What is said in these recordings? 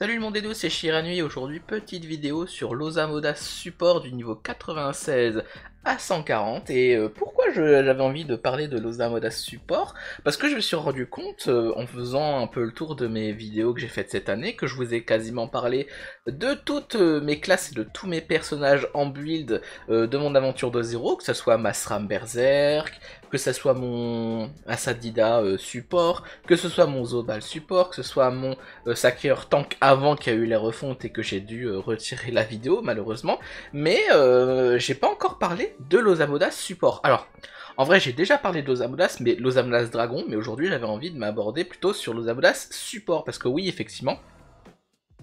Salut le monde des deux, c'est Shiranui et aujourd'hui petite vidéo sur l'Osamoda support du niveau 96 à 140. Et euh, pourquoi j'avais envie de parler de Losa Modas Support Parce que je me suis rendu compte, euh, en faisant un peu le tour de mes vidéos que j'ai faites cette année, que je vous ai quasiment parlé de toutes euh, mes classes et de tous mes personnages en build de mon aventure de zéro, que ce soit Sram Berserk, que ce soit mon Asadida support, que ce soit mon Zobal support, que ce soit mon sacréur Tank avant qu'il y a eu les refontes et que j'ai dû retirer la vidéo malheureusement, mais j'ai pas encore parlé de l'Osamodas support. Alors, en vrai, j'ai déjà parlé de l'Osamodas, mais l'Osamodas dragon, mais aujourd'hui, j'avais envie de m'aborder plutôt sur l'Osamodas support, parce que oui, effectivement,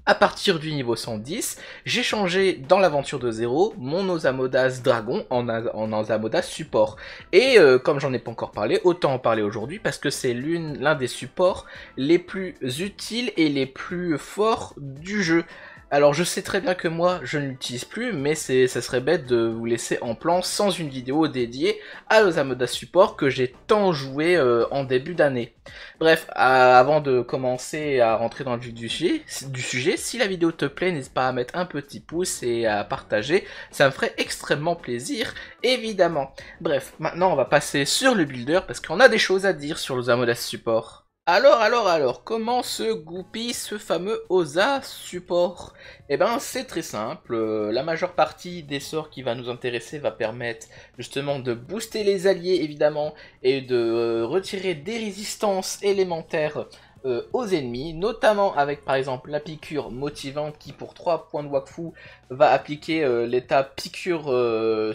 à partir du niveau 110, j'ai changé dans l'aventure de zéro mon Osamodas Dragon en, en Osamodas Support. Et euh, comme j'en ai pas encore parlé, autant en parler aujourd'hui parce que c'est l'un des supports les plus utiles et les plus forts du jeu. Alors je sais très bien que moi je ne l'utilise plus, mais ça serait bête de vous laisser en plan sans une vidéo dédiée à Amodas Support que j'ai tant joué euh, en début d'année. Bref, avant de commencer à rentrer dans le vif du sujet, du sujet, si la vidéo te plaît, n'hésite pas à mettre un petit pouce et à partager, ça me ferait extrêmement plaisir, évidemment. Bref, maintenant on va passer sur le builder parce qu'on a des choses à dire sur Amodas Support. Alors, alors, alors, comment se goupille ce fameux OSA support Eh ben, c'est très simple. Euh, la majeure partie des sorts qui va nous intéresser va permettre justement de booster les alliés, évidemment, et de euh, retirer des résistances élémentaires euh, aux ennemis, notamment avec par exemple la piqûre motivante qui pour 3 points de Wakfu va appliquer l'état piqûre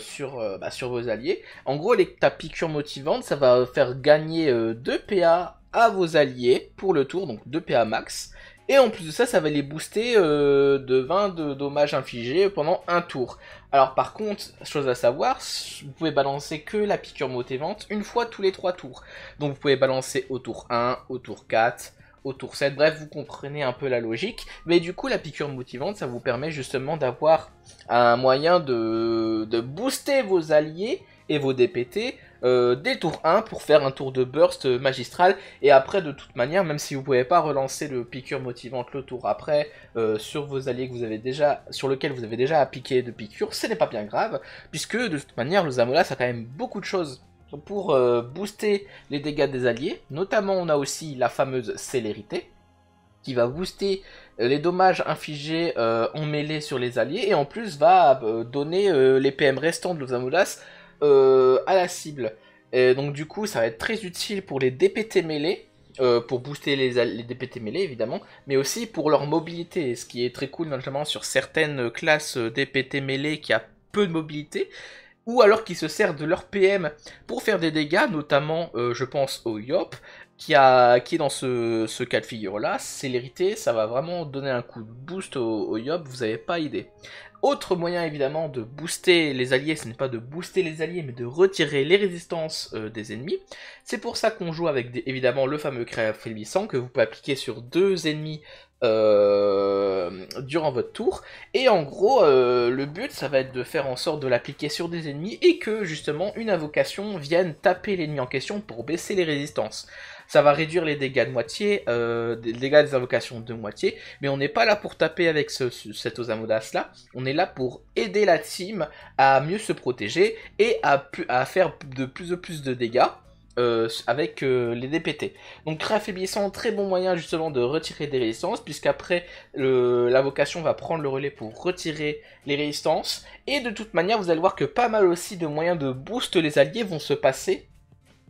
sur, bah, sur vos alliés. En gros, l'état piqûre motivante, ça va faire gagner 2 PA à vos alliés pour le tour, donc 2 PA max. Et en plus de ça, ça va les booster euh, de 20 de dommages infligés pendant un tour. Alors par contre, chose à savoir, vous pouvez balancer que la piqûre motivante une fois tous les 3 tours. Donc vous pouvez balancer au tour 1, au tour 4, au tour 7. Bref, vous comprenez un peu la logique. Mais du coup, la piqûre motivante, ça vous permet justement d'avoir un moyen de, de booster vos alliés et vos DPT euh, des tours 1 pour faire un tour de burst magistral. Et après, de toute manière, même si vous ne pouvez pas relancer le piqûre motivante le tour après euh, sur vos alliés que vous avez déjà, sur lequel vous avez déjà piqué de piqûre, ce n'est pas bien grave, puisque de toute manière, le Zamolas a quand même beaucoup de choses pour euh, booster les dégâts des alliés. Notamment, on a aussi la fameuse célérité qui va booster les dommages infligés en mêlée sur les alliés et en plus va donner les PM restants de Lozamoulas euh, à la cible. Et donc du coup, ça va être très utile pour les DPT mêlés, euh, pour booster les, DPT mêlés évidemment, mais aussi pour leur mobilité, ce qui est très cool notamment sur certaines classes euh, DPT mêlés qui a peu de mobilité, ou alors qui se servent de leur PM pour faire des dégâts, notamment je pense au Yop, qui, a, qui est dans ce, cas de figure-là, célérité, ça va vraiment donner un coup de boost au, Yob, vous n'avez pas idée. Autre moyen évidemment de booster les alliés, ce n'est pas de booster les alliés, mais de retirer les résistances euh, des ennemis. C'est pour ça qu'on joue avec évidemment le fameux frémissant que vous pouvez appliquer sur deux ennemis euh, durant votre tour. Et en gros, euh, le but, ça va être de faire en sorte de l'appliquer sur des ennemis et que justement une invocation vienne taper l'ennemi en question pour baisser les résistances ça va réduire les dégâts de moitié, les euh, dégâts des invocations de moitié, mais on n'est pas là pour taper avec ce, Osamodas là, on est là pour aider la team à mieux se protéger et à, faire de plus en plus de dégâts. Euh, avec euh, les DPT. Donc un très bon moyen justement de retirer des résistances, puisqu'après la vocation va prendre le relais pour retirer les résistances. Et de toute manière, vous allez voir que pas mal aussi de moyens de boost les alliés vont se passer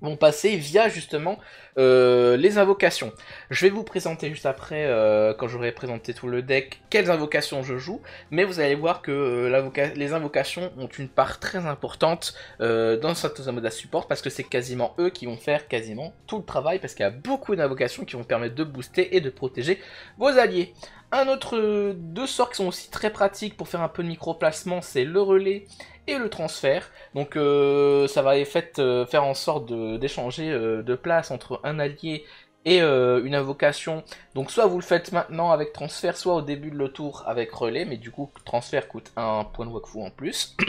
vont passer via justement euh, les invocations. Je vais vous présenter juste après, euh, quand j'aurai présenté tout le deck, quelles invocations je joue, mais vous allez voir que euh, les invocations ont une part très importante dans à Support, parce que c'est quasiment eux qui vont faire quasiment tout le travail, parce qu'il y a beaucoup d'invocations qui vont permettre de booster et de protéger vos alliés. Un autre, deux sorts qui sont aussi très pratiques pour faire un peu de micro-placement, c'est le relais et le transfert. Donc euh, ça va fait, euh, faire en sorte d'échanger euh, de, place entre un allié et une invocation. Donc soit vous le faites maintenant avec transfert, soit au début de le tour avec relais, mais du coup transfert coûte un point de Wakfu en plus.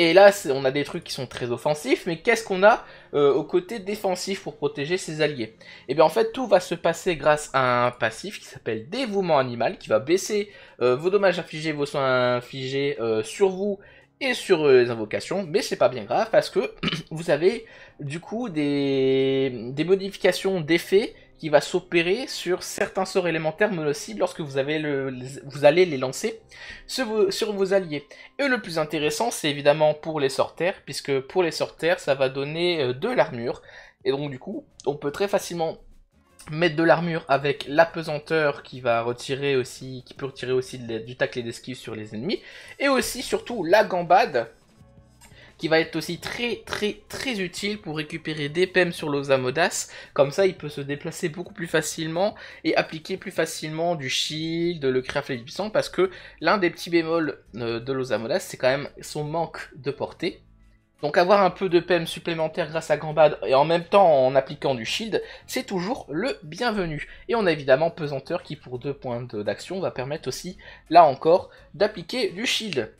Et là, on a des trucs qui sont très offensifs, mais qu'est-ce qu'on a au côté défensif pour protéger ses alliés Et eh bien en fait, tout va se passer grâce à un passif qui s'appelle Dévouement Animal, qui va baisser vos dommages infligés, vos soins infligés sur vous et sur euh, les invocations, mais c'est pas bien grave parce que vous avez du coup des, modifications d'effets qui va s'opérer sur certains sorts élémentaires mono lorsque vous, avez le, vous allez les lancer sur vos, alliés. Et le plus intéressant, c'est évidemment pour les sortaires, puisque pour les sorts ça va donner euh, de l'armure. Et donc du coup, on peut très facilement mettre de l'armure avec pesanteur qui va retirer aussi, qui peut retirer aussi du tacle et d'esquive sur les ennemis, et aussi surtout la gambade qui va être aussi très très très utile pour récupérer des PEM sur l'Osamodas. Comme ça, il peut se déplacer beaucoup plus facilement et appliquer plus facilement du shield, le craft du puissant, parce que l'un des petits bémols euh, de l'Osamodas, c'est quand même son manque de portée. Donc avoir un peu de PM e supplémentaire grâce à Gambad et en même temps en appliquant du shield, c'est toujours le bienvenu. Et on a évidemment Pesanteur qui pour deux points d'action va permettre aussi, là encore, d'appliquer du shield.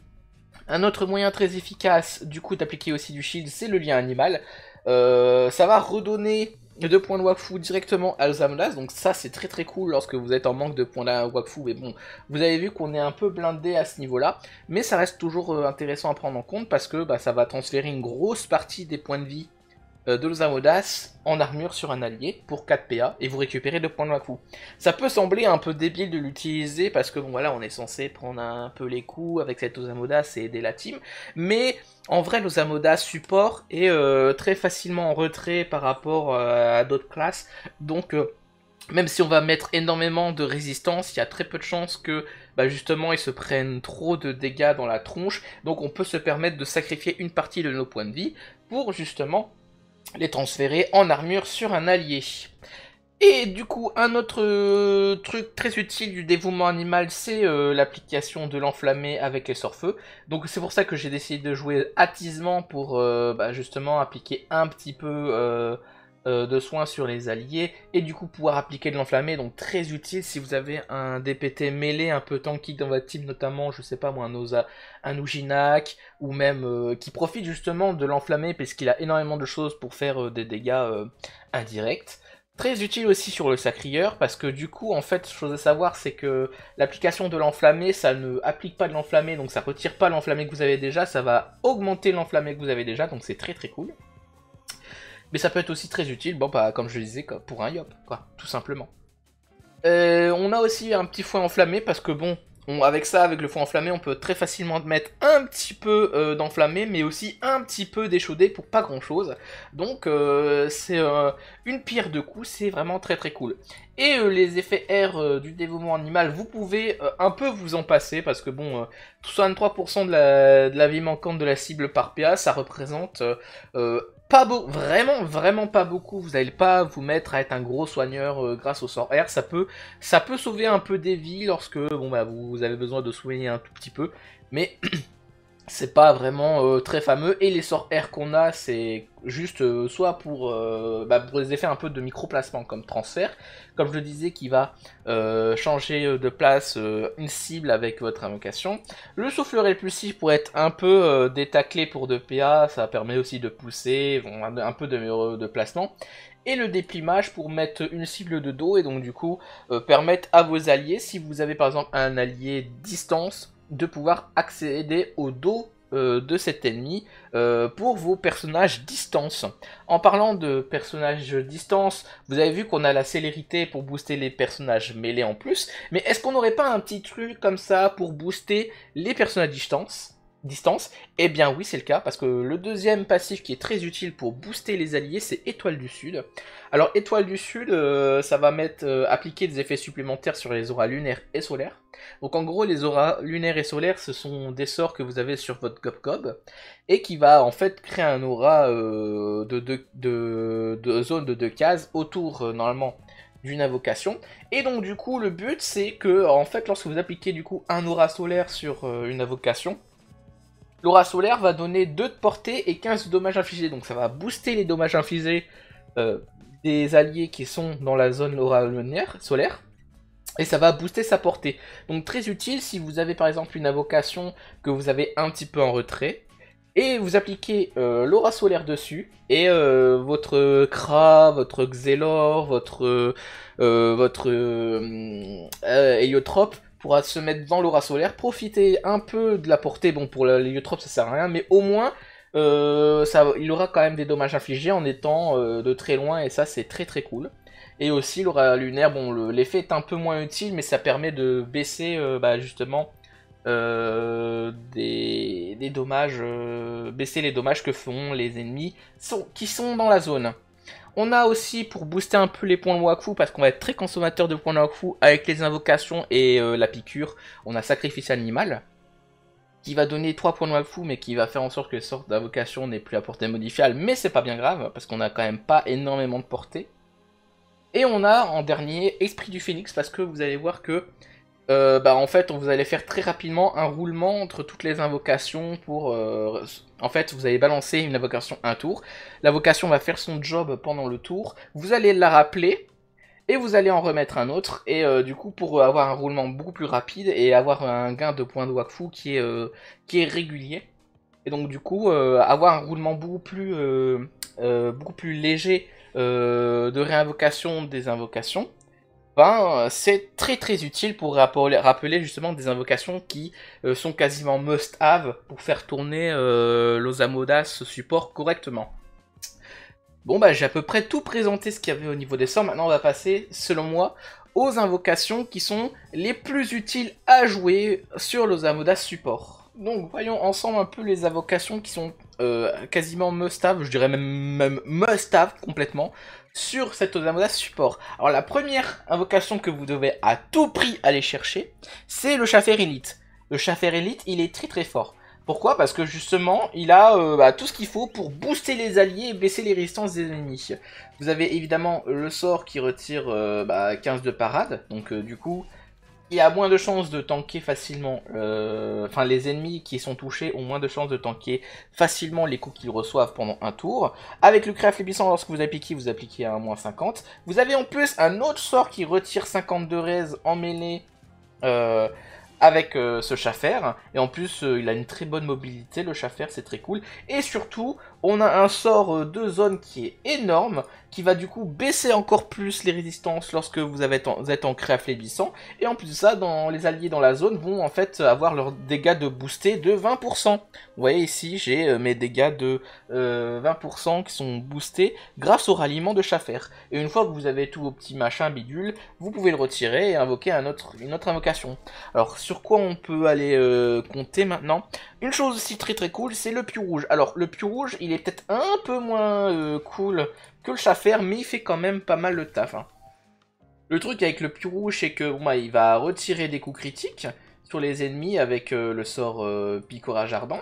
Un autre moyen très efficace du coup d'appliquer aussi du shield, c'est le lien animal. Euh, ça va redonner deux points de Wakfu directement à Zamlas, donc ça c'est très très cool lorsque vous êtes en manque de points de Wakfu, mais bon, vous avez vu qu'on est un peu blindé à ce niveau-là, mais ça reste toujours euh, intéressant à prendre en compte parce que bah, ça va transférer une grosse partie des points de vie euh, de l'Osamodas en armure sur un allié pour 4 PA et vous récupérez 2 points de coup. Ça peut sembler un peu débile de l'utiliser parce que bon voilà on est censé prendre un peu les coups avec cette Osamodas et aider la team, mais en vrai l'Osamodas support est euh, très facilement en retrait par rapport euh, à d'autres classes, donc même si on va mettre énormément de résistance, il y a très peu de chances que bah, justement ils se prennent trop de dégâts dans la tronche. Donc on peut se permettre de sacrifier une partie de nos points de vie pour justement les transférer en armure sur un allié. Et du coup, un autre euh, truc très utile du dévouement animal, c'est euh, l'application de l'enflammer avec les sorts-feu. Donc c'est pour ça que j'ai décidé de jouer attisement pour euh, bah, justement appliquer un petit peu euh, de soins sur les alliés et du coup pouvoir appliquer de l'enflammé, donc très utile si vous avez un DPT mêlé un peu tanky dans votre team, notamment, je sais pas moi, un, Oza, un ou même euh, qui profite justement de l'enflammé qu'il a énormément de choses pour faire euh, des dégâts indirects. Très utile aussi sur le sacrieur, parce que du coup, en fait, chose à savoir, c'est que l'application de l'enflammé, ça ne applique pas de l'enflammé, donc ça retire pas l'enflammé que vous avez déjà, ça va augmenter l'enflammé que vous avez déjà, donc c'est très très cool. Mais ça peut être aussi très utile, bon, bah, comme je le disais, pour un yop, quoi, tout simplement. Euh, on a aussi un petit foin enflammé parce que bon, avec ça, avec le foin enflammé, on peut très facilement mettre un petit peu euh, d'enflammé, mais aussi un petit peu d'échaudé pour pas grand chose. Donc euh, c'est une pierre de coup, c'est vraiment très très cool. Et les effets R du dévouement animal, vous pouvez un peu vous en passer parce que bon, 63% de la, vie manquante de la cible par PA, ça représente pas beau, vraiment, vraiment pas beaucoup. Vous n'allez pas vous mettre à être un gros soigneur euh, grâce au sort R. Ça peut, ça peut sauver un peu des vies lorsque bon bah, vous, vous avez besoin de soigner un tout petit peu, mais c'est pas vraiment euh, très fameux. Et les sorts R qu'on a, c'est juste euh, soit pour, des euh, bah, les effets un peu de micro-placement, comme transfert, comme je le disais, qui va changer de place une cible avec votre invocation. Le souffle répulsif pour être un peu détaclé pour 2 PA, ça permet aussi de pousser un peu de, de placement et le déplimage pour mettre une cible de dos et donc du coup permettre à vos alliés, si vous avez par exemple un allié distance, de pouvoir accéder au dos euh, de cet ennemi euh, pour vos personnages distance. En parlant de personnages distance, vous avez vu qu'on a la célérité pour booster les personnages mêlés en plus, mais est-ce qu'on n'aurait pas un petit truc comme ça pour booster les personnages distance distance Eh bien oui, c'est le cas, parce que le deuxième passif qui est très utile pour booster les alliés, c'est Étoile du Sud. Alors Étoile du Sud, euh, ça va mettre, euh, appliquer des effets supplémentaires sur les auras lunaires et solaires. Donc en gros, les auras lunaires et solaires, ce sont des sorts que vous avez sur votre gob et qui va en fait créer un aura euh, de, de, de, zone de deux cases autour, normalement, d'une invocation. Et donc du coup, le but, c'est que, en fait, lorsque vous appliquez du coup un aura solaire sur une invocation, L'aura solaire va donner 2 de portée et 15 de dommages infligés. Donc ça va booster les dommages infligés euh, des alliés qui sont dans la zone l'aura solaire. Et ça va booster sa portée. Donc très utile si vous avez par exemple une invocation que vous avez un petit peu en retrait. Et vous appliquez euh, l'aura solaire dessus. Et euh, votre Kra, votre Xelor, votre, votre Héliotrope pourra se mettre dans l'aura solaire, profiter un peu de la portée. Bon, pour l'héliotrope, ça sert à rien, mais au moins, euh, ça, il aura quand même des dommages infligés en étant euh, de très loin, et ça, c'est très très cool. Et aussi, l'aura lunaire, bon, l'effet est un peu moins utile, mais ça permet de baisser euh, bah, justement des, des, dommages, baisser les dommages que font les ennemis qui sont dans la zone. On a aussi pour booster un peu les points de wakfu parce qu'on va être très consommateur de points de wakfu avec les invocations et euh, la piqûre. On a sacrifice animal qui va donner 3 points de wakfu mais qui va faire en sorte que les sortes d'invocations n'aient plus à portée modifiable. Mais c'est pas bien grave parce qu'on a quand même pas énormément de portée. Et on a en dernier Esprit du Phénix parce que vous allez voir que euh, bah, en fait, vous allez faire très rapidement un roulement entre toutes les invocations pour... Euh, en fait, vous allez balancer une invocation un tour. L'invocation va faire son job pendant le tour. Vous allez la rappeler. Et vous allez en remettre un autre, et euh, du coup pour avoir un roulement beaucoup plus rapide et avoir un gain de points de Wakfu qui est, régulier. Et donc du coup avoir un roulement beaucoup plus léger de réinvocation des invocations ben, euh, c'est très très utile pour rappeler, justement des invocations qui euh, sont quasiment must-have pour faire tourner euh, l'Osamoda support correctement. Bon bah j'ai à peu près tout présenté ce qu'il y avait au niveau des sorts, maintenant on va passer, selon moi, aux invocations qui sont les plus utiles à jouer sur l'Osamoda support. Donc voyons ensemble un peu les invocations qui sont euh, quasiment must-have, je dirais même must-have complètement, sur cette Osamoda support. Alors la première invocation que vous devez à tout prix aller chercher, c'est le chafer Elite. Le chafer Elite, il est très très fort. Pourquoi Parce que justement, il a euh, bah, tout ce qu'il faut pour booster les alliés et baisser les résistances des ennemis. Vous avez évidemment le sort qui retire 15 euh, bah, de parade, donc euh, du coup, il a moins de chances de tanker facilement. Euh, enfin, les ennemis qui sont touchés ont moins de chances de tanker facilement les coups qu'ils reçoivent pendant un tour. Avec le crâne lébissant, lorsque vous appliquez, vous appliquez à un moins 50. Vous avez en plus un autre sort qui retire 52 raises en mêlée euh, avec euh, ce chafer. Et en plus, il a une très bonne mobilité, le chafer, c'est très cool. Et surtout, on a un sort euh, de zone qui est énorme, qui va du coup baisser encore plus les résistances lorsque vous, avez en, créa êtes et en plus de ça, dans, les alliés dans la zone vont en fait avoir leurs dégâts de boosté de 20%. Vous voyez ici, j'ai euh, mes dégâts de 20% euh, qui sont boostés grâce au ralliement de Chaffer. Et une fois que vous avez tous vos petits machins bidules, vous pouvez le retirer et invoquer une autre invocation. Alors sur quoi on peut aller compter maintenant Une chose aussi très très cool, c'est le pieu rouge. Alors le pieu rouge, il il est peut-être un peu moins euh, cool que le chaffaire, mais il fait quand même pas mal le taf. Hein. Le truc avec le Pirouge c'est que bon, bah, il va retirer des coups critiques sur les ennemis avec euh, le sort euh, Picorage Ardent.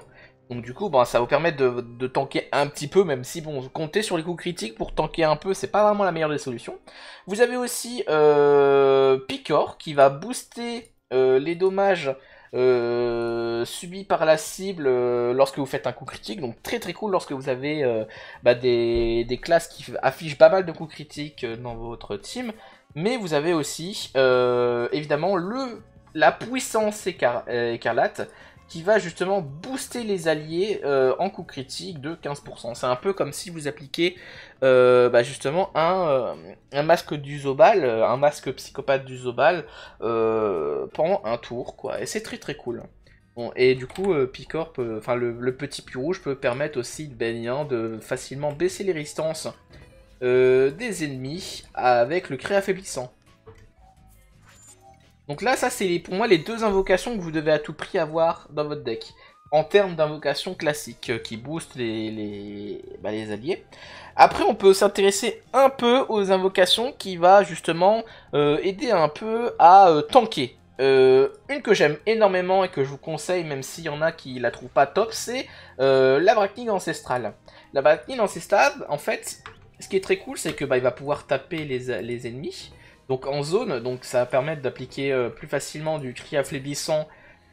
Donc du coup, bah, ça vous permet de, tanker un petit peu, même si bon, compter sur les coups critiques pour tanker un peu, c'est pas vraiment la meilleure des solutions. Vous avez aussi Picor qui va booster les dommages euh, subi par la cible euh, lorsque vous faites un coup critique. Donc très très cool lorsque vous avez euh, bah, des, classes qui affichent pas mal de coups critiques dans votre team. Mais vous avez aussi évidemment le, la puissance écarlate qui va justement booster les alliés euh, en coup critique de 15%. C'est un peu comme si vous appliquez euh, bah, justement euh, un, masque du Zobal, un masque psychopathe du Zobal pendant un tour, quoi. Et c'est très très cool. et du coup, Picor, enfin le, petit puits rouge peut permettre aussi de ben, baignant hein, de facilement baisser les résistances des ennemis avec le cré affaiblissant. Donc là, ça, c'est pour moi les deux invocations que vous devez à tout prix avoir dans votre deck. En termes d'invocations classiques euh, qui boostent bah, les, alliés. Après, on peut s'intéresser un peu aux invocations qui va justement euh, aider un peu à euh, tanker. une que j'aime énormément et que je vous conseille, même s'il y en a qui la trouvent pas top, c'est la Brachnine Ancestrale. La ancestral Ancestrale, en fait, ce qui est très cool, c'est que bah, il va pouvoir taper les ennemis. Donc en zone, donc ça va permettre d'appliquer euh, plus facilement du cri à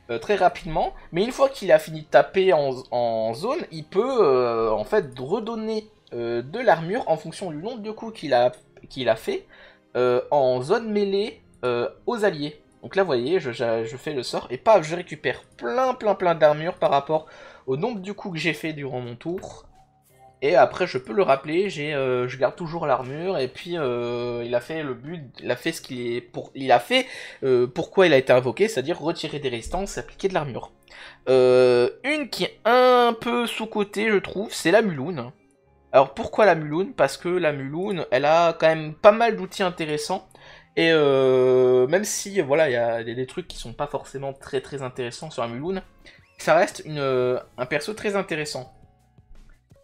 euh, très rapidement. Mais une fois qu'il a fini de taper en, zone, il peut euh, en fait redonner de l'armure en fonction du nombre de coups qu'il a, qu'il a fait en zone mêlée aux alliés. Donc là, vous voyez, je, fais le sort et paf, je récupère plein, plein, plein d'armure par rapport au nombre de coups que j'ai fait durant mon tour et après, je peux le rappeler, euh, je garde toujours l'armure. Et puis, euh, il a fait le but, il a fait ce qu'il est pour, il a fait euh, pourquoi il a été invoqué, c'est-à-dire retirer des résistances, et appliquer de l'armure. une qui est un peu sous côté je trouve, c'est la Mulune. Alors pourquoi la Mulune Parce que la Mulune, elle a quand même pas mal d'outils intéressants. Et même si voilà, il y a des, trucs qui sont pas forcément très très intéressants sur la Mulune, ça reste un perso très intéressant.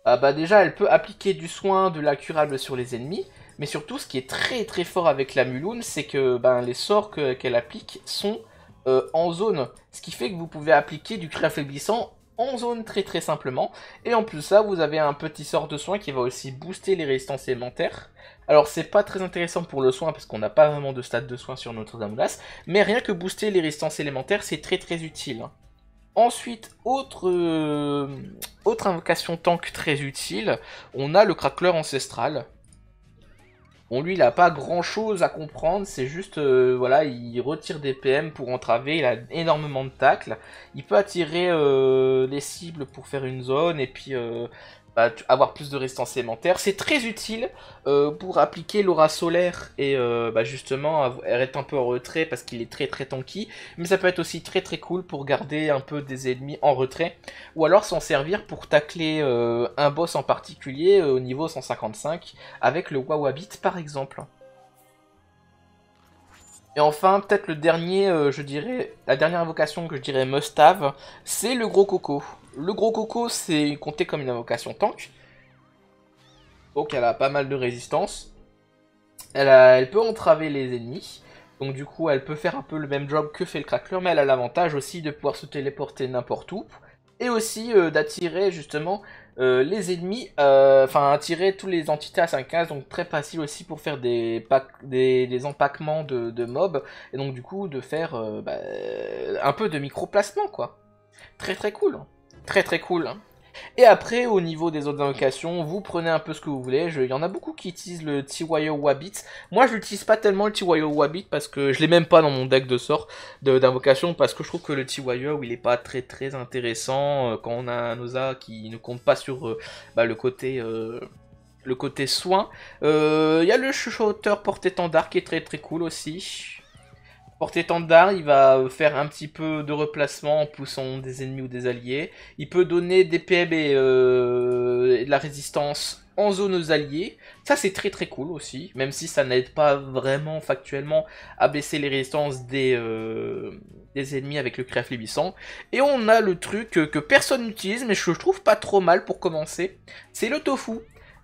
Euh, bah déjà elle peut appliquer du soin, de la curable sur les ennemis, mais surtout ce qui est très très fort avec la Mulune, c'est que ben, les sorts qu'elle applique sont euh, en zone, ce qui fait que vous pouvez appliquer du cri affaiblissant en zone très très simplement, et en plus ça vous avez un petit sort de soin qui va aussi booster les résistances élémentaires, alors c'est pas très intéressant pour le soin parce qu'on n'a pas vraiment de stade de soin sur notre Damoulas, mais rien que booster les résistances élémentaires c'est très très utile. Hein. Ensuite, autre, euh, autre invocation tank très utile, on a le Crackleur ancestral. Bon, lui, il n'a pas grand chose à comprendre, c'est juste, euh, voilà, il retire des PM pour entraver, il a énormément de tacles. Il peut attirer euh, les cibles pour faire une zone, et puis bah, avoir plus de résistance élémentaire. C'est très utile euh, pour appliquer l'aura solaire et euh, bah, justement être un peu en retrait parce qu'il est très très tanky. Mais ça peut être aussi très très cool pour garder un peu des ennemis en retrait. Ou alors s'en servir pour tacler euh, un boss en particulier euh, au niveau 155 avec le Wawabit par exemple. Et enfin, peut-être le dernier, euh, je dirais, la dernière invocation que je dirais must have, c'est le gros coco. Le gros coco, c'est compté comme une invocation tank. Donc elle a pas mal de résistance. Elle, elle peut entraver les ennemis. Donc du coup, elle peut faire un peu le même job que fait le crackler, mais elle a l'avantage aussi de pouvoir se téléporter n'importe où. Et aussi euh, d'attirer justement euh, les ennemis, euh, enfin attirer tous les entités à 5 cases, donc très facile aussi pour faire des, des, empaquements de, mobs, et donc du coup de faire euh, bah, un peu de micro-placement quoi. Très très cool, hein. très très cool. Hein. Et après, au niveau des autres invocations, vous prenez un peu ce que vous voulez. il y en a beaucoup qui utilisent le T-Wire Wabbit. Moi, je n'utilise pas tellement le T-Wire Wabbit parce que je l'ai même pas dans mon deck de sort d'invocation parce que je trouve que le T-Wire il est pas très très intéressant euh, quand on a un Oza qui ne compte pas sur euh, bah, le côté... Euh, le côté soin. Il y a le shooter Porté standard qui est très très cool aussi. Porter tendard, il va faire un petit peu de replacement en poussant des ennemis ou des alliés. Il peut donner des PM euh, et, de la résistance en zone aux alliés. Ça c'est très très cool aussi, même si ça n'aide pas vraiment factuellement à baisser les résistances des, euh, des ennemis avec le craft affaiblissant. Et on a le truc que personne n'utilise mais je trouve pas trop mal pour commencer, c'est le tofu.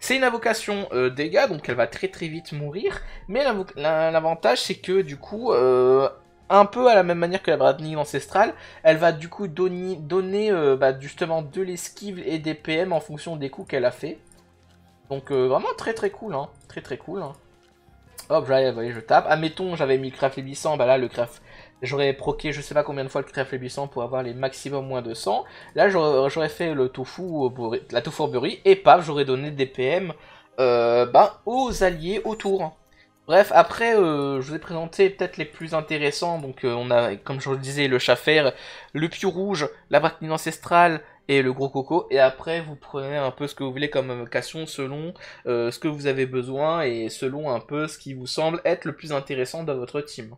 C'est une invocation euh, dégâts, donc elle va très très vite mourir. Mais l'avantage, c'est que du coup, euh, un peu à la même manière que la Bradning ancestrale, elle va du coup donner, euh, bah, justement de l'esquive et des PM en fonction des coups qu'elle a fait. Donc vraiment très très cool, hein. Très très cool. Hein. Hop, voyez, je tape. Admettons, j'avais mis le craft Lébissant, bah là le craft J'aurais proqué je sais pas combien de fois le les buissons pour avoir les maximum moins de 100. Là, j'aurais fait le tofu, la burry et paf, j'aurais donné des PM euh, ben, aux alliés autour. Bref, après, euh, je vous ai présenté peut-être les plus intéressants. Donc, euh, on a, comme je vous le disais, le chafer, le piu rouge, la barquine ancestrale et le gros coco. Et après, vous prenez un peu ce que vous voulez comme vocation euh, selon ce que vous avez besoin et selon un peu ce qui vous semble être le plus intéressant dans votre team.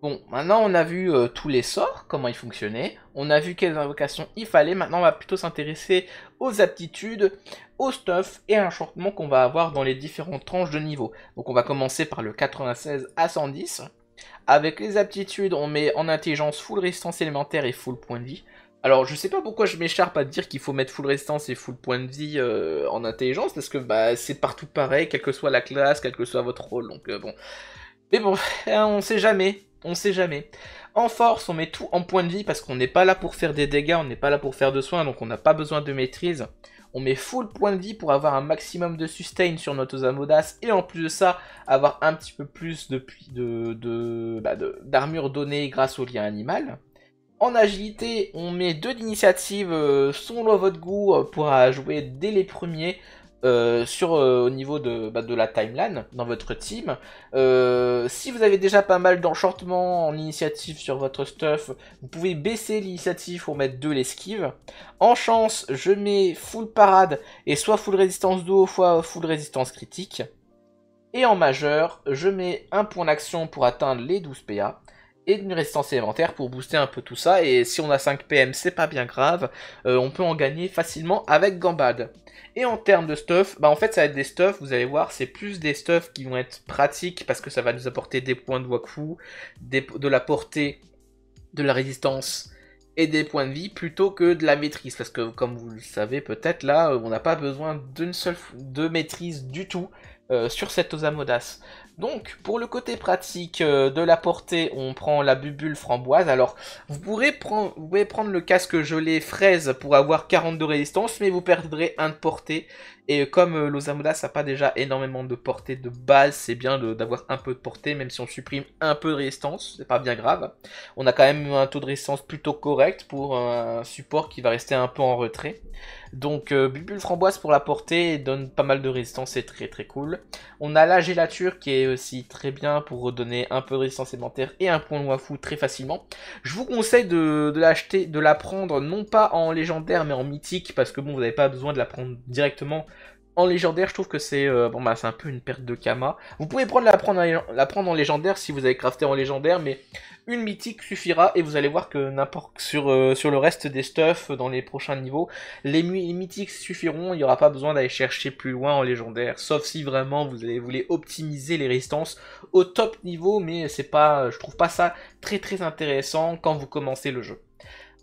Bon, maintenant on a vu euh, tous les sorts, comment ils fonctionnaient, on a vu quelles invocations il fallait, maintenant on va plutôt s'intéresser aux aptitudes, au stuff et à l'enchantement qu'on va avoir dans les différentes tranches de niveau. Donc on va commencer par le 96 à 110. Avec les aptitudes, on met en intelligence full résistance élémentaire et full point de vie. Alors je sais pas pourquoi je m'écharpe à dire qu'il faut mettre full résistance et full point de vie euh, en intelligence, parce que bah, c'est partout pareil, quelle que soit la classe, quel que soit votre rôle, donc euh, bon... Mais bon, on sait jamais, on sait jamais. En force, on met tout en point de vie parce qu'on n'est pas là pour faire des dégâts, on n'est pas là pour faire de soins, donc on n'a pas besoin de maîtrise. On met full point de vie pour avoir un maximum de sustain sur notre Zamodas et en plus de ça, avoir un petit peu plus bah, d'armure de, donnée grâce au lien animal. En agilité, on met deux d'initiative son, euh, selon votre goût euh, pour jouer dès les premiers. Euh, sur euh, au niveau de, bah, de, la timeline dans votre team. Euh, si vous avez déjà pas mal d'enchantements en initiative sur votre stuff, vous pouvez baisser l'initiative pour mettre deux l'esquive. En chance, je mets full parade et soit full résistance d'eau, soit full résistance critique. Et en majeur, je mets un point d'action pour atteindre les 12 PA et d'une résistance élémentaire pour booster un peu tout ça. Et si on a 5 PM, c'est pas bien grave. Euh, on peut en gagner facilement avec Gambad. Et en termes de stuff, bah en fait ça va être des stuffs, vous allez voir, c'est plus des stuffs qui vont être pratiques parce que ça va nous apporter des points de Wakfu, de la portée, de la résistance et des points de vie plutôt que de la maîtrise. Parce que comme vous le savez peut-être là, euh, on n'a pas besoin d'une seule de maîtrise du tout euh, sur cette Osamodas. Donc, pour le côté pratique euh, de la portée, on prend la bubule framboise. Alors, vous pourrez, prendre, vous prendre le casque gelé fraise pour avoir 42 résistance, mais vous perdrez un de portée. Et comme euh, losamuda n'a pas déjà énormément de portée de base, c'est bien d'avoir un peu de portée, même si on supprime un peu de résistance, c'est pas bien grave. On a quand même un taux de résistance plutôt correct pour un support qui va rester un peu en retrait. Donc euh, Framboise pour la portée donne pas mal de résistance, c'est très très cool. On a la gélature qui est aussi très bien pour redonner un peu de résistance élémentaire et un point fou très facilement. Je vous conseille de, de l'acheter, de la prendre non pas en légendaire mais en mythique parce que bon vous n'avez pas besoin de la prendre directement en légendaire, je trouve que c'est euh, bon bah, c'est un peu une perte de Kama. Vous pouvez prendre la prendre, la prendre en légendaire si vous avez crafté en légendaire, mais une mythique suffira et vous allez voir que n'importe sur euh, sur le reste des stuffs euh, dans les prochains niveaux, les, mythiques suffiront. Il n'y aura pas besoin d'aller chercher plus loin en légendaire, sauf si vraiment vous voulez optimiser les résistances au top niveau, mais c'est pas, je trouve pas ça très très intéressant quand vous commencez le jeu.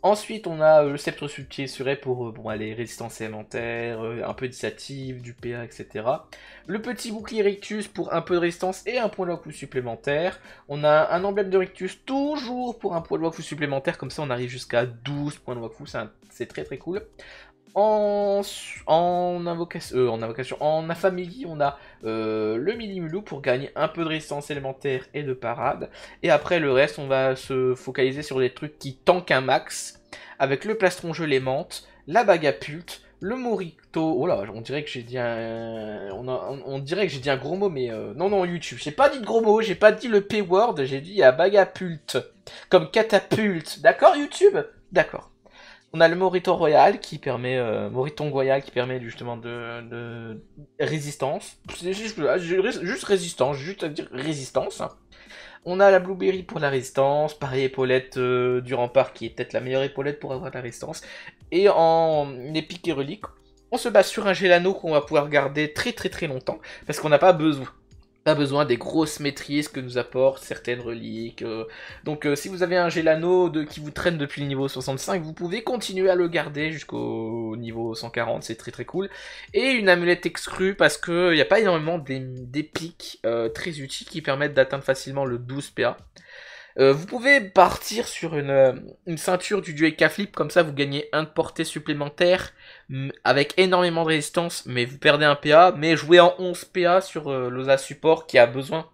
Ensuite, on a euh, le sceptre sur suré pour euh, bon, les résistances élémentaires, euh, un peu d'initiative, du PA, etc. Le petit bouclier rictus pour un peu de résistance et un point de lock supplémentaire. On a un emblème de rictus toujours pour un point de lock supplémentaire, comme ça on arrive jusqu'à 12 points de lock hein, c'est très très cool. En, invocation, en, invocation, on a euh, le le mulou pour gagner un peu de résistance élémentaire et de parade. Et après le reste, on va se focaliser sur des trucs qui tankent un max, avec le plastron gelé la bagapulte, le morito. Oh là, on dirait que j'ai dit un... On, dirait que j'ai dit un gros mot, mais... Euh, non, non, YouTube, j'ai pas dit de gros mot, j'ai pas dit le P-word, j'ai dit à bagapulte Comme catapulte. D'accord, YouTube D'accord. On a le Moriton Royal qui permet, euh, Moriton Royal qui permet justement de, résistance. juste, résistance, juste à dire résistance. On a la Blueberry pour la résistance, pareil épaulette euh, du rempart qui est peut-être la meilleure épaulette pour avoir de la résistance. Et en épique et relique, on se base sur un Gélano qu'on va pouvoir garder très très très longtemps parce qu'on n'a pas besoin pas besoin des grosses maîtrises que nous apportent certaines reliques. Euh. Donc euh, si vous avez un Gélano de, qui vous traîne depuis le niveau 65, vous pouvez continuer à le garder jusqu'au niveau 140, c'est très très cool. Et une amulette exclue parce qu'il n'y a pas énormément d'épiques euh, très utiles qui permettent d'atteindre facilement le 12 PA. vous pouvez partir sur une, ceinture du dieu Flip, comme ça vous gagnez un de portée supplémentaire avec énormément de résistance, mais vous perdez un PA, mais jouer en 11 PA sur euh, l'OSA support qui a besoin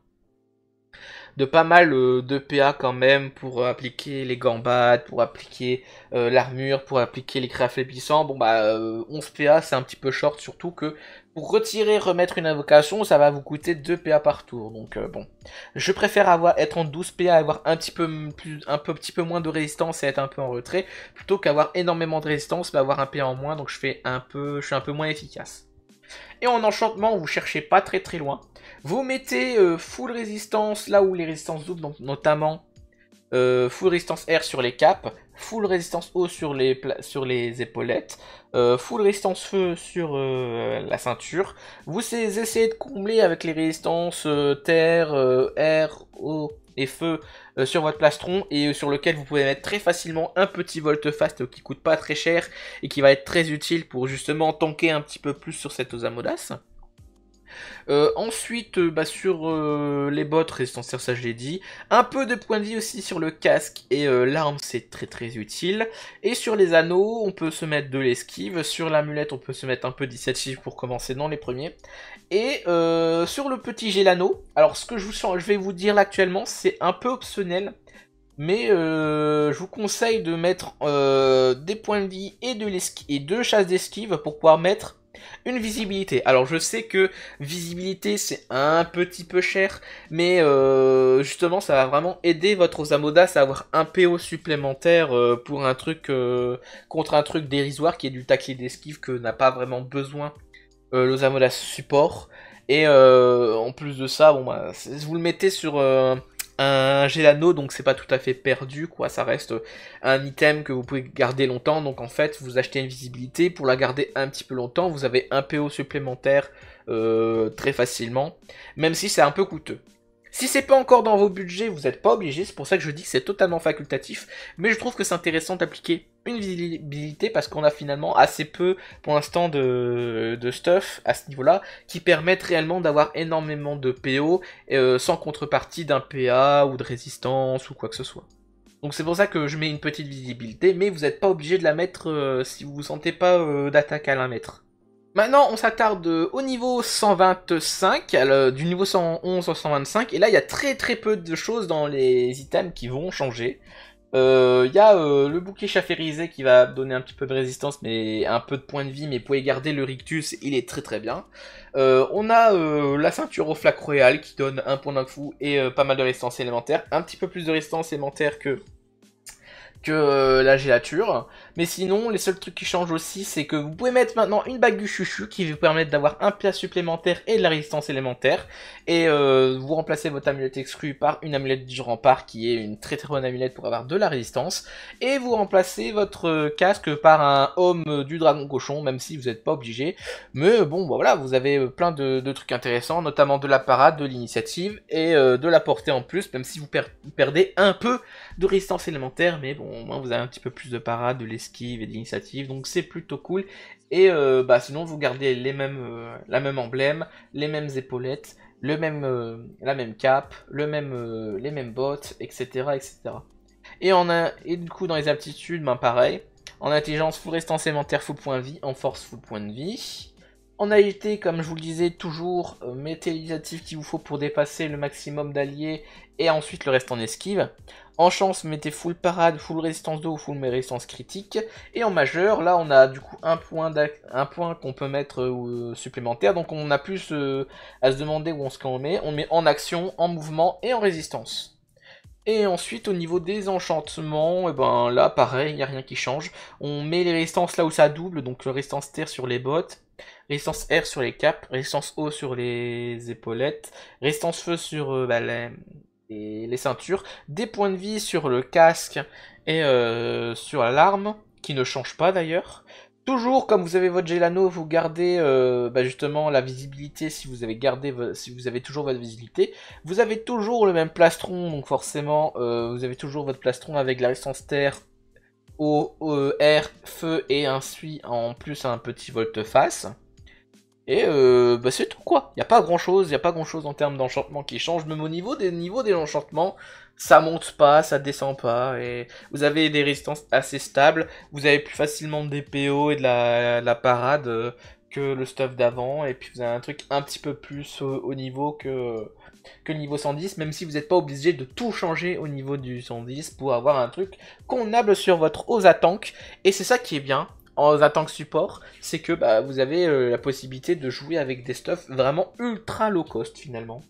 de pas mal euh, de PA quand même pour appliquer les gambades, pour appliquer euh, l'armure, pour appliquer les crafts flébissants. Bon bah 11 PA c'est un petit peu short surtout que pour retirer, remettre une invocation, ça va vous coûter 2 PA par tour. Donc euh, bon, je préfère avoir être en 12 PA, avoir un petit peu plus, un peu, petit peu moins de résistance et être un peu en retrait, plutôt qu'avoir énormément de résistance, mais bah, avoir un PA en moins. Donc je fais un peu, je suis un peu moins efficace. Et en enchantement, vous cherchez pas très très loin. Vous mettez euh, full résistance là où les résistances doublent, donc notamment euh, full résistance air sur les capes, full résistance eau sur les, sur les épaulettes, euh, full résistance feu sur euh, la ceinture. Vous essayez de combler avec les résistances euh, terre, air, eau et feu sur votre plastron et sur lequel vous pouvez mettre très facilement un petit volte-fast qui coûte pas très cher et qui va être très utile pour justement tanker un petit peu plus sur cette Osamodas. Euh, ensuite, euh, bah, sur euh, les bottes, résistance ça je l'ai dit. Un peu de points de vie aussi sur le casque et l'arme, c'est très très utile. Et sur les anneaux, on peut se mettre de l'esquive. Sur l'amulette, on peut se mettre un peu chiffres pour commencer dans les premiers. Et sur le petit gélano alors ce que je, vous, je vais vous dire actuellement, c'est un peu optionnel. Mais je vous conseille de mettre des points de vie et de, et deux chasses d'esquive pour pouvoir mettre une visibilité. Alors je sais que visibilité c'est un petit peu cher, mais euh, justement ça va vraiment aider votre Osamodas à avoir un PO supplémentaire euh, pour un truc euh, contre un truc dérisoire qui est du taclier d'esquive que n'a pas vraiment besoin l'Osamodas support. Et en plus de ça, bon bah, vous le mettez sur un anneau donc c'est pas tout à fait perdu, quoi. Ça reste un item que vous pouvez garder longtemps. Donc en fait, vous achetez une visibilité pour la garder un petit peu longtemps. Vous avez un PO supplémentaire euh, très facilement, même si c'est un peu coûteux. Si c'est pas encore dans vos budgets, vous n'êtes pas obligé. C'est pour ça que je dis que c'est totalement facultatif. Mais je trouve que c'est intéressant d'appliquer une visibilité parce qu'on a finalement assez peu pour l'instant de, stuff à ce niveau-là qui permettent réellement d'avoir énormément de PO euh, sans contrepartie d'un PA ou de résistance ou quoi que ce soit. Donc c'est pour ça que je mets une petite visibilité, mais vous n'êtes pas obligé de la mettre euh, si vous vous sentez pas euh, d'attaque à la mettre. Maintenant, on s'attarde au niveau 125, du niveau 111 au 125, et là, il y a très très peu de choses dans les items qui vont changer. Il euh, y a euh, le bouquet chaférisé qui va donner un petit peu de résistance, mais un peu de points de vie, mais vous pouvez garder le rictus, il est très très bien. Euh, on a la ceinture au flac royal qui donne un point d'infou et pas mal de résistance élémentaire, un petit peu plus de résistance élémentaire que que la gélature. Mais sinon, les seuls trucs qui changent aussi, c'est que vous pouvez mettre maintenant une bague du chuchu qui vous permettre d'avoir un pièce supplémentaire et de la résistance élémentaire. Et euh, vous remplacez votre amulette exclue par une amulette du rempart qui est une très très bonne amulette pour avoir de la résistance. Et vous remplacez votre euh, casque par un homme euh, du dragon cochon, même si vous n'êtes pas obligé. Mais bon, bah, voilà, vous avez plein de, trucs intéressants, notamment de la parade, de l'initiative et de la portée en plus, même si vous, perdez un peu de résistance élémentaire. Mais bon, moins vous avez un petit peu plus de parade, de esquive et d'initiative, donc c'est plutôt cool. Et euh, bah, sinon, vous gardez les mêmes, euh, la même emblème, les mêmes épaulettes, le même, euh, la même cape, le même, les mêmes bottes, etc. etc. Et, on a, et du coup, dans les aptitudes, ben pareil. En intelligence, full en élémentaire, full point de vie. En force, full point de vie. En agilité, comme je vous le disais, toujours, mettez l'initiative qu'il vous faut pour dépasser le maximum d'alliés et ensuite le reste en esquive. En chance, mettez full parade, full résistance d'eau, full résistance critique. Et en majeur, là, on a du coup un point, un point qu'on peut mettre euh, supplémentaire. Donc on a plus euh, à se demander où on se met. On met en action, en mouvement et en résistance. Et ensuite, au niveau des enchantements, eh ben là, pareil, il n'y a rien qui change. On met les résistances là où ça double, donc euh, résistance terre sur les bottes, résistance air sur les capes, résistance eau sur les épaulettes, résistance feu sur bah, les les, ceintures, des points de vie sur le casque et euh, sur l'arme, qui ne change pas d'ailleurs. Toujours, comme vous avez votre Gelano, vous gardez euh, bah, justement la visibilité si vous avez gardé, si vous avez toujours votre visibilité. Vous avez toujours le même plastron, donc forcément, euh, vous avez toujours votre plastron avec la résistance terre, eau, air, feu et un en plus un petit volte-face. Et euh, bah, c'est tout quoi. Il n'y a pas grand chose, il a pas grand chose en termes d'enchantement qui change. Même au niveau des niveaux des enchantements, ça monte pas, ça descend pas. Et vous avez des résistances assez stables. Vous avez plus facilement des PO et de la, parade euh, que le stuff d'avant. Et puis vous avez un truc un petit peu plus au, niveau que, que le niveau 110. Même si vous n'êtes pas obligé de tout changer au niveau du 110 pour avoir un truc convenable sur votre Osa Tank. Et c'est ça qui est bien en, tant que support, c'est que bah, vous avez euh, la possibilité de jouer avec des stuffs vraiment ultra low cost finalement.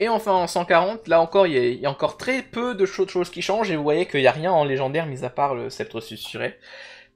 Et enfin en 140, là encore, il y, y, a encore très peu de choses qui changent et vous voyez qu'il n'y a rien en légendaire mis à part le sceptre susurré.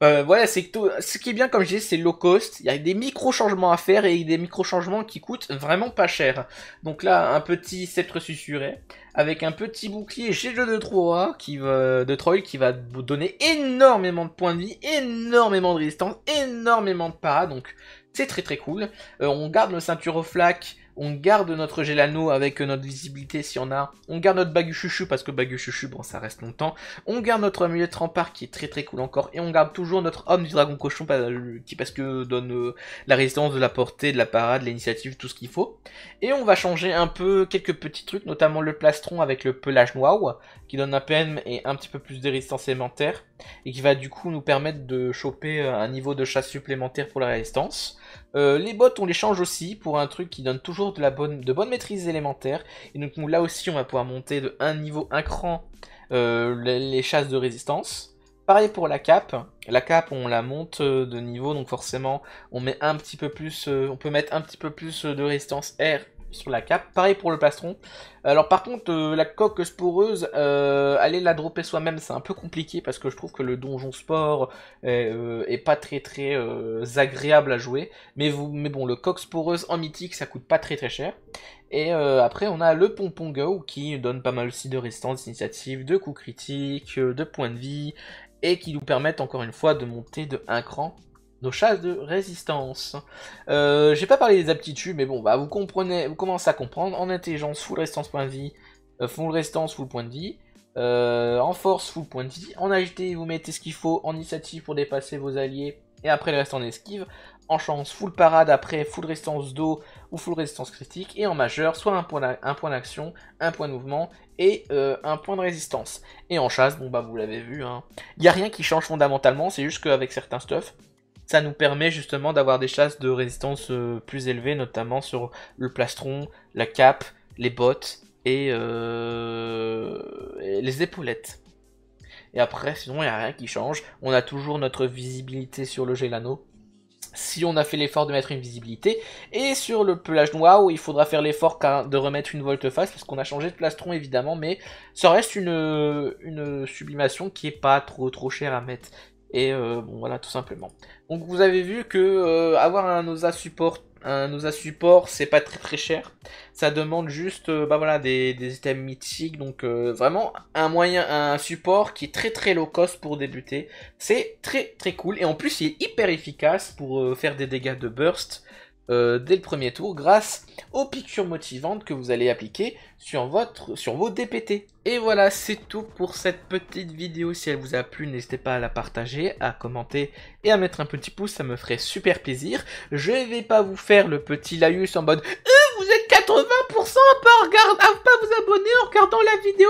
Euh, voilà, c'est ce qui est bien, comme je disais, c'est low cost. Il y a des micro changements à faire et des micro changements qui coûtent vraiment pas cher. Donc là, un petit sceptre susuré avec un petit bouclier G2 de trois qui va, de Troy qui va vous donner énormément de points de vie, énormément de résistance, énormément de pas. Donc c'est très très cool. Euh, on garde le ceinture au flac on garde notre gelano avec euh, notre visibilité si on en a, on garde notre Bagu chuchu parce que Bagu Chuchu bon ça reste longtemps, on garde notre amulette rempart qui est très très cool encore, et on garde toujours notre homme du dragon cochon euh, qui parce que donne euh, la résistance de la portée, de la parade, l'initiative, tout ce qu'il faut, et on va changer un peu quelques petits trucs, notamment le plastron avec le pelage noir qui donne un peine et un petit peu plus de résistance élémentaire, et qui va du coup nous permettre de choper un niveau de chasse supplémentaire pour la résistance, euh, les bottes, on les change aussi pour un truc qui donne toujours de la bonne, de bonne maîtrise élémentaire. Et donc là aussi, on va pouvoir monter de un niveau, un cran, euh, les chasses de résistance. Pareil pour la cape. La cape, on la monte euh, de niveau, donc forcément, on met un petit peu plus, on peut mettre un petit peu plus de résistance R sur la cape. Pareil pour le plastron. Alors par contre, euh, la coque sporeuse, euh, aller la dropper soi-même, c'est un peu compliqué parce que je trouve que le donjon sport est, euh, pas très très agréable à jouer. Mais, vous, mais bon, le coque sporeuse en mythique, ça coûte pas très très cher. Et après, on a le pompon go qui donne pas mal aussi de résistance, d'initiative, de coups critiques, de points de vie, et qui nous permettent encore une fois de monter de un cran nos chasses de résistance. Euh, j'ai pas parlé des aptitudes, mais bon, bah vous comprenez, vous commencez à comprendre. En intelligence, full résistance point de vie, euh, full résistance full point de vie. Euh, en force, full point de vie. En agité vous mettez ce qu'il faut. En initiative pour dépasser vos alliés. Et après le reste en esquive. En chance, full parade après, full résistance d'eau ou full résistance critique. Et en majeur, soit un point d'action, un point de mouvement et un point de résistance. Et en chasse, bon bah vous l'avez vu, il hein. n'y a rien qui change fondamentalement, c'est juste qu'avec certains stuff, ça nous permet justement d'avoir des chasses de résistance euh, plus élevées, notamment sur le plastron, la cape, les bottes et, euh, les épaulettes. Et après, sinon, il n'y a rien qui change. On a toujours notre visibilité sur le gelano. Si on a fait l'effort de mettre une visibilité. Et sur le pelage noir, il faudra faire l'effort de remettre une volte-face, parce qu'on a changé de plastron évidemment, mais ça reste une, une sublimation qui est pas trop trop chère à mettre. Et euh, bon voilà tout simplement. Donc vous avez vu que euh, avoir un OSA support un support, c'est pas très très cher. Ça demande juste euh, bah, voilà, des, items mythiques. Donc vraiment un moyen, un support qui est très très low cost pour débuter. C'est très très cool. Et en plus il est hyper efficace pour faire des dégâts de burst. Euh, dès le premier tour grâce aux piqûres motivantes que vous allez appliquer sur, votre, sur vos DPT. Et voilà, c'est tout pour cette petite vidéo. Si elle vous a plu, n'hésitez pas à la partager, à commenter et à mettre un petit pouce, ça me ferait super plaisir. Je vais pas vous faire le petit laïus en mode euh, Vous êtes 80 100% à pas, à pas vous abonner en regardant la vidéo.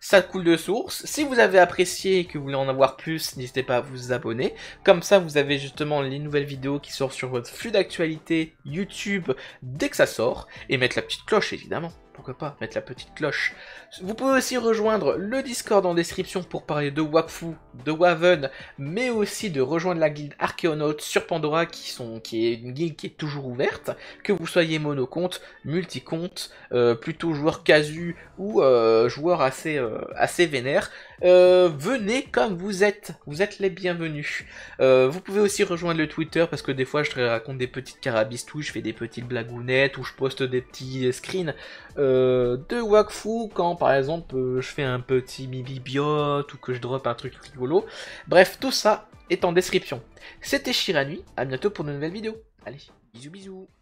ça coule de source. Si vous avez apprécié et que vous voulez en avoir plus, n'hésitez pas à vous abonner. Comme ça, vous avez justement les nouvelles vidéos qui sortent sur votre flux d'actualité YouTube dès que ça sort. Et mettre la petite cloche, évidemment. Pourquoi pas mettre la petite cloche. Vous pouvez aussi rejoindre le Discord en description pour parler de Wapfu, de Waven, mais aussi de rejoindre la guilde Archéonautes sur Pandora qui, sont, qui est une guilde qui est toujours ouverte, que vous soyez monocompte, multi-compte, euh, plutôt joueur casu ou euh, joueur assez, euh, assez vénère, venez comme vous êtes, vous êtes les bienvenus. vous pouvez aussi rejoindre le Twitter parce que des fois je raconte des petites carabistouilles, je fais des petites blagounettes ou je poste des petits screens de Wakfu quand par exemple je fais un petit mibibiot ou que je drop un truc rigolo. Bref, tout ça est en description. C'était Shiranui, à bientôt pour de nouvelles vidéos. Allez, bisous bisous